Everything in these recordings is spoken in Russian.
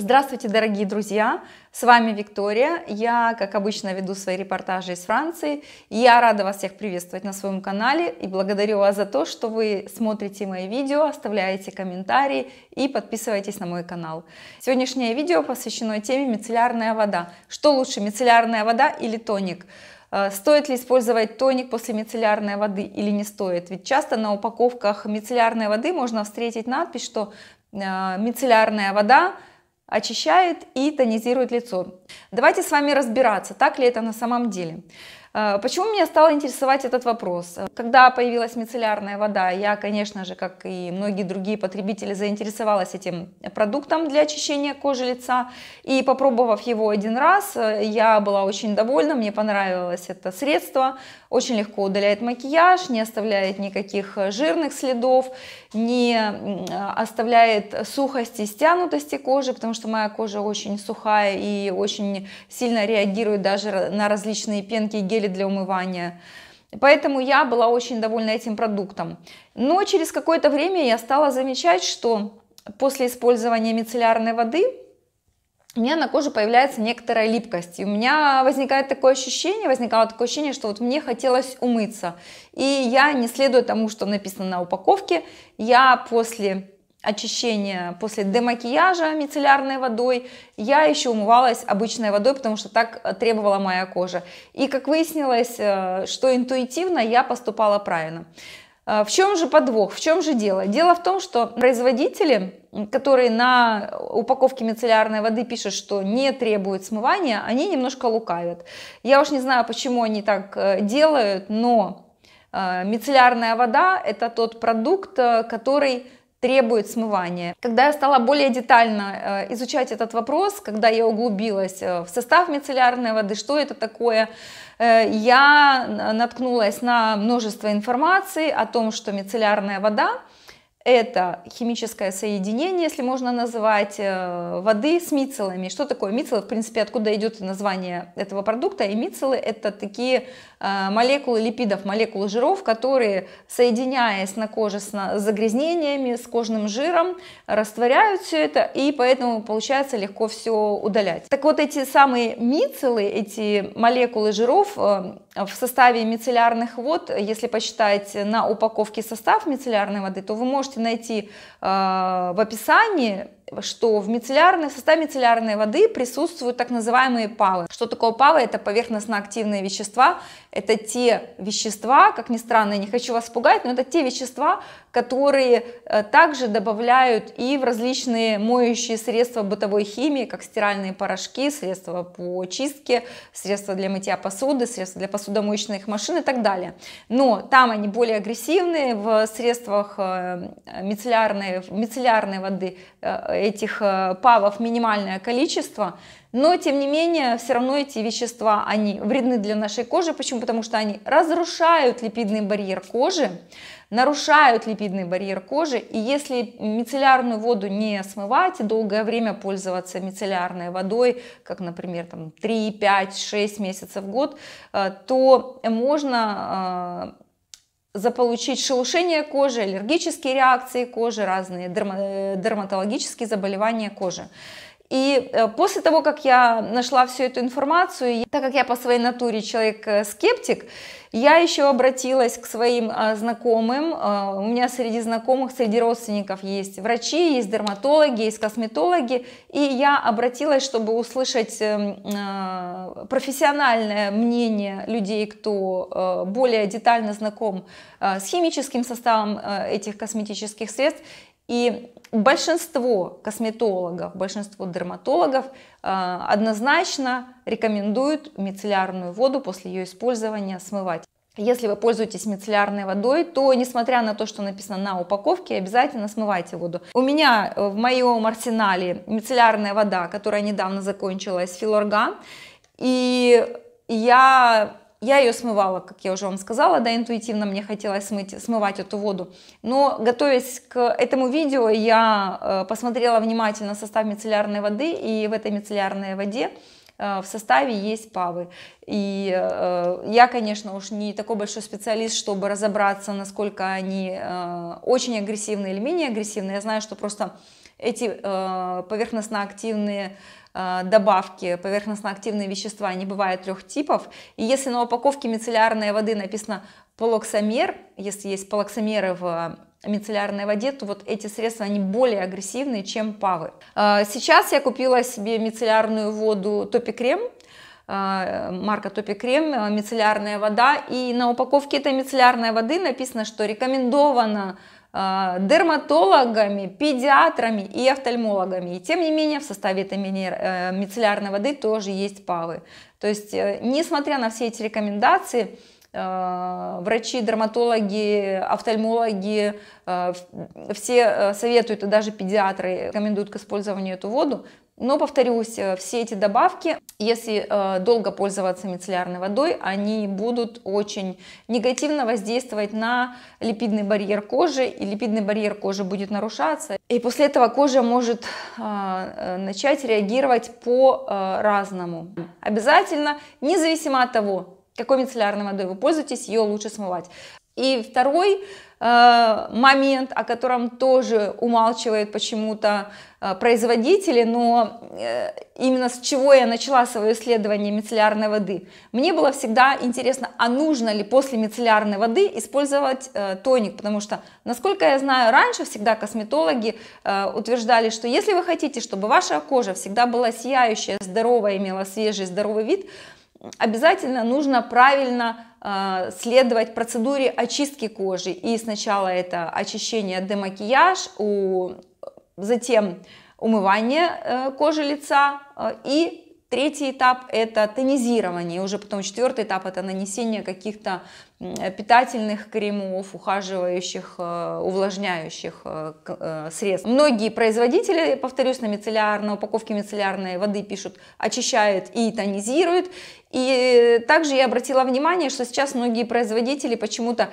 Здравствуйте, дорогие друзья! С вами Виктория. Я, как обычно, веду свои репортажи из Франции. Я рада вас всех приветствовать на своем канале и благодарю вас за то, что вы смотрите мои видео, оставляете комментарии и подписываетесь на мой канал. Сегодняшнее видео посвящено теме мицеллярная вода. Что лучше, мицеллярная вода или тоник? Э, стоит ли использовать тоник после мицеллярной воды или не стоит? Ведь часто на упаковках мицеллярной воды можно встретить надпись, что э, мицеллярная вода очищает и тонизирует лицо. Давайте с вами разбираться, так ли это на самом деле. А, почему меня стал интересовать этот вопрос? Когда появилась мицеллярная вода, я, конечно же, как и многие другие потребители, заинтересовалась этим продуктом для очищения кожи лица. И попробовав его один раз, я была очень довольна, мне понравилось это средство. Очень легко удаляет макияж, не оставляет никаких жирных следов не оставляет сухости, стянутости кожи, потому что моя кожа очень сухая и очень сильно реагирует даже на различные пенки и гели для умывания. Поэтому я была очень довольна этим продуктом. Но через какое-то время я стала замечать, что после использования мицеллярной воды у меня на коже появляется некоторая липкость. И у меня возникает такое ощущение, возникало такое ощущение, что вот мне хотелось умыться. И я не следую тому, что написано на упаковке. Я после очищения, после демакияжа мицеллярной водой, я еще умывалась обычной водой, потому что так требовала моя кожа. И как выяснилось, э, что интуитивно я поступала правильно. А, в чем же подвох, в чем же дело? Дело в том, что производители, которые на упаковке мицеллярной воды пишут, что не требует смывания, они немножко лукавят. Я уж не знаю, почему они так э, делают, но э, мицеллярная вода – это тот продукт, э, который требует смывания. Когда я стала более детально э, изучать этот вопрос, когда я углубилась э, в состав мицеллярной воды, что это такое, э, я наткнулась на множество информации о том, что мицеллярная вода это химическое соединение, если можно назвать, э, воды с мицелами. Что такое мицелы? В принципе, откуда идет название этого продукта? И мицелы – это такие э, молекулы липидов, молекулы жиров, которые, соединяясь на коже с загрязнениями, с кожным жиром, растворяют все это, и поэтому получается легко все удалять. Так вот, эти самые мицелы, эти молекулы жиров э, в составе мицеллярных вод, если посчитать на упаковке состав мицеллярной воды, то вы можете можете найти э, в описании что в мицеллярной, в составе мицеллярной воды присутствуют так называемые палы. Что такое палы? Это поверхностно-активные вещества. Это те вещества, как ни странно, я не хочу вас пугать, но это те вещества, которые э, также добавляют и в различные моющие средства бытовой химии, как стиральные порошки, средства по чистке, средства для мытья посуды, средства для посудомоечных машин и так далее. Но там они более агрессивные, в средствах э, мицеллярной, мицеллярной воды э, этих э, павов минимальное количество, но тем не менее все равно эти вещества, они вредны для нашей кожи. Почему? Потому что они разрушают липидный барьер кожи, нарушают липидный барьер кожи. И если мицеллярную воду не смывать, и долгое время пользоваться мицеллярной водой, как, например, там, 3, 5, 6 месяцев в год, э, то можно э, заполучить шелушение кожи, аллергические реакции кожи, разные э, дерматологические заболевания кожи. И э, после того, как я нашла всю эту информацию, так как я по своей натуре человек-скептик, э, я еще обратилась к своим э, знакомым. У меня среди знакомых, среди родственников есть врачи, есть дерматологи, есть косметологи. И я обратилась, чтобы услышать профессиональное мнение людей, кто более детально знаком с химическим составом этих косметических средств. И большинство косметологов, большинство дерматологов э, однозначно рекомендуют мицеллярную воду после ее использования смывать. Если вы пользуетесь мицеллярной водой, то несмотря на то, что написано на упаковке, обязательно смывайте воду. У меня э, в моем арсенале мицеллярная вода, которая недавно закончилась, филорган. И я я ее смывала, как я уже вам сказала, да, интуитивно мне хотелось смыть, смывать эту воду. Но готовясь к этому видео, я э, посмотрела внимательно состав мицеллярной воды, и в этой мицеллярной воде э, в составе есть павы. И э, я, конечно, уж не такой большой специалист, чтобы разобраться, насколько они э, очень агрессивны или менее агрессивны. Я знаю, что просто эти э, поверхностно-активные э, добавки, поверхностно-активные вещества, они бывают трех типов. И если на упаковке мицеллярной воды написано полоксомер, если есть полоксомеры в мицеллярной воде, то вот эти средства, они более агрессивные, чем павы. Э, сейчас я купила себе мицеллярную воду топикрем, э, марка Топи Крем, мицеллярная вода. И на упаковке этой мицеллярной воды написано, что рекомендовано Э, дерматологами, педиатрами и офтальмологами. И тем не менее в составе этой э, мицеллярной воды тоже есть ПАВы. То есть, э, несмотря на все эти рекомендации, врачи, дерматологи, офтальмологи, все советуют, и даже педиатры рекомендуют к использованию эту воду, но, повторюсь, э, все эти добавки, если э, долго пользоваться мицеллярной водой, они будут очень негативно воздействовать на липидный барьер кожи, и липидный барьер кожи будет нарушаться. И после этого кожа может э, начать реагировать по-разному. Обязательно, независимо от того, какой мицеллярной водой вы пользуетесь, ее лучше смывать. И второй Э, момент, о котором тоже умалчивают почему-то э, производители, но э, именно с чего я начала свое исследование мицеллярной воды. Мне было всегда интересно, а нужно ли после мицеллярной воды использовать тоник, потому что, насколько я знаю, раньше всегда косметологи утверждали, что если вы хотите, чтобы ваша кожа всегда была сияющая, здоровая, имела свежий, здоровый вид, обязательно нужно правильно а, следовать процедуре очистки кожи. И сначала это очищение демакияж, у, затем умывание э, кожи лица э, и Третий этап – это тонизирование, И уже потом четвертый этап – это нанесение каких-то э, питательных кремов, ухаживающих, э, увлажняющих э, средств. Многие производители, повторюсь, на, мицелляр, на упаковке мицеллярной воды пишут «очищает и тонизирует». И также я обратила внимание, что сейчас многие производители почему-то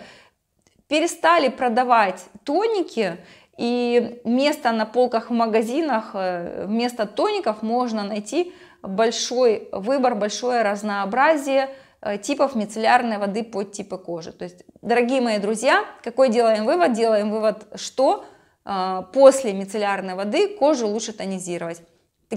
перестали продавать тоники и место на полках в магазинах, э, вместо тоников можно найти большой выбор, большое разнообразие э, типов мицеллярной воды под типы кожи. То есть, дорогие мои друзья, какой делаем вывод? Делаем вывод, что э, после мицеллярной воды кожу лучше тонизировать.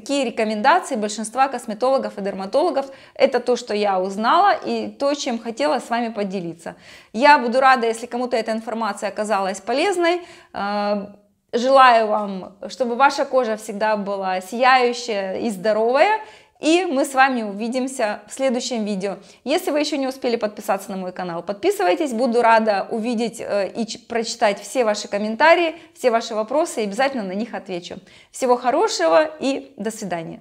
Такие рекомендации большинства косметологов и дерматологов. Это то, что я узнала и то, чем хотела с вами поделиться. Я буду рада, если кому-то эта информация оказалась полезной. Э, желаю вам, чтобы ваша кожа всегда была сияющая и здоровая. И мы с вами увидимся в следующем видео. Если вы еще не успели подписаться на мой канал, подписывайтесь. Буду рада увидеть э, и прочитать все ваши комментарии, все ваши вопросы и обязательно на них отвечу. Всего хорошего и до свидания.